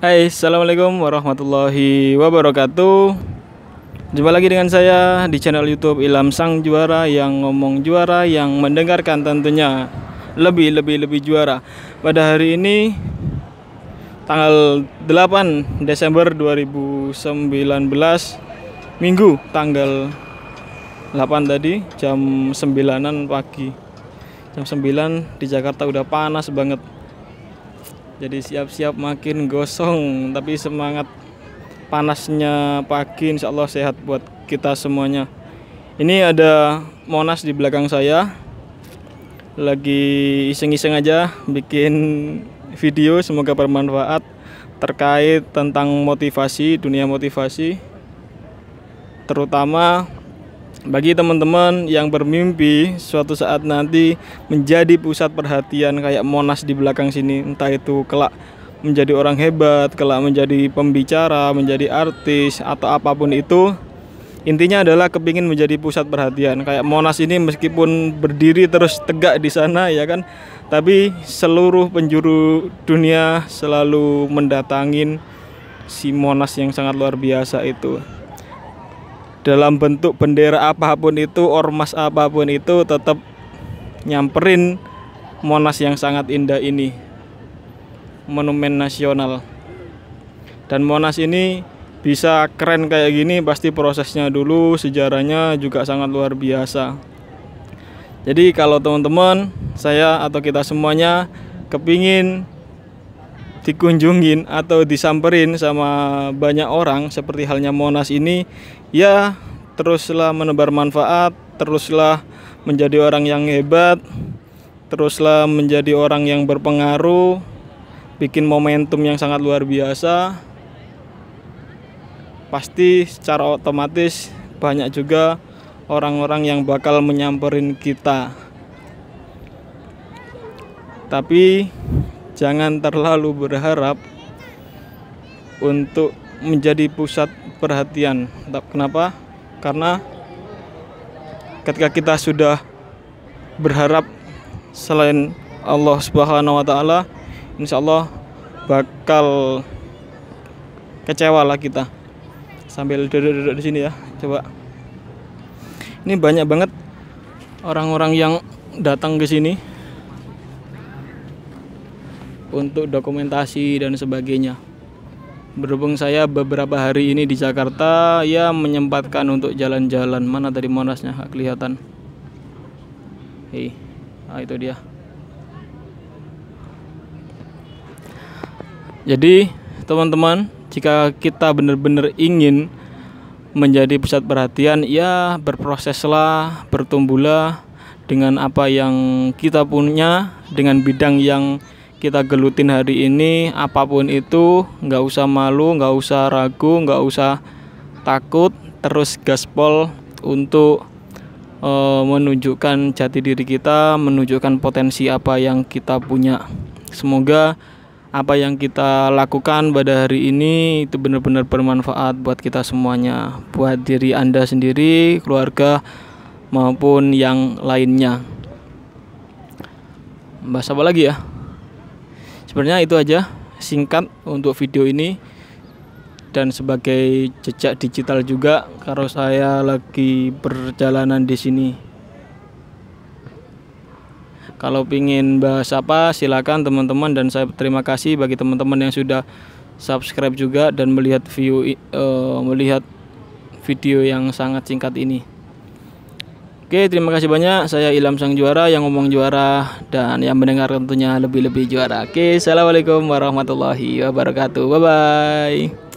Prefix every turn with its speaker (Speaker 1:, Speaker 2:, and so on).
Speaker 1: Hai, Assalamualaikum warahmatullahi wabarakatuh Jumpa lagi dengan saya di channel youtube Ilham Sang Juara Yang ngomong juara, yang mendengarkan tentunya Lebih, lebih, lebih juara Pada hari ini Tanggal 8 Desember 2019 Minggu, tanggal 8 tadi Jam 9an pagi Jam 9 di Jakarta udah panas banget jadi siap-siap makin gosong tapi semangat panasnya pagi insya Allah sehat buat kita semuanya ini ada Monas di belakang saya lagi iseng-iseng aja bikin video semoga bermanfaat terkait tentang motivasi dunia motivasi terutama bagi teman-teman yang bermimpi suatu saat nanti menjadi pusat perhatian kayak Monas di belakang sini entah itu kelak menjadi orang hebat, kelak menjadi pembicara, menjadi artis atau apapun itu intinya adalah kepingin menjadi pusat perhatian kayak Monas ini meskipun berdiri terus tegak di sana ya kan tapi seluruh penjuru dunia selalu mendatangin si Monas yang sangat luar biasa itu dalam bentuk bendera apapun itu ormas apapun itu tetap nyamperin Monas yang sangat indah ini monumen nasional dan Monas ini bisa keren kayak gini pasti prosesnya dulu sejarahnya juga sangat luar biasa jadi kalau teman-teman saya atau kita semuanya kepingin dikunjungin atau disamperin sama banyak orang seperti halnya Monas ini ya teruslah menebar manfaat, teruslah menjadi orang yang hebat, teruslah menjadi orang yang berpengaruh, bikin momentum yang sangat luar biasa. Pasti secara otomatis banyak juga orang-orang yang bakal menyamperin kita. Tapi jangan terlalu berharap untuk menjadi pusat perhatian. Kenapa? Karena ketika kita sudah berharap selain Allah Subhanahu wa taala, insya Allah bakal kecewa lah kita. Sambil duduk-duduk di sini ya, coba. Ini banyak banget orang-orang yang datang ke sini untuk dokumentasi dan sebagainya. Berhubung saya beberapa hari ini di Jakarta, ya menyempatkan untuk jalan-jalan. Mana tadi Monasnya? Gak kelihatan. Hei, nah itu dia. Jadi, teman-teman, jika kita benar-benar ingin menjadi pusat perhatian, ya berproseslah, bertumbuhlah dengan apa yang kita punya, dengan bidang yang kita gelutin hari ini apapun itu nggak usah malu nggak usah ragu nggak usah takut terus gaspol untuk e, menunjukkan jati diri kita menunjukkan potensi apa yang kita punya semoga apa yang kita lakukan pada hari ini itu benar-benar bermanfaat buat kita semuanya buat diri anda sendiri keluarga maupun yang lainnya bahas apa lagi ya sebenarnya itu aja singkat untuk video ini dan sebagai jejak digital juga kalau saya lagi perjalanan di sini kalau ingin bahas apa silakan teman-teman dan saya terima kasih bagi teman-teman yang sudah subscribe juga dan melihat view uh, melihat video yang sangat singkat ini Oke, terima kasih banyak. Saya Ilham Sang Juara yang ngomong juara dan yang mendengar tentunya lebih-lebih juara. Oke, Assalamualaikum warahmatullahi wabarakatuh. Bye-bye.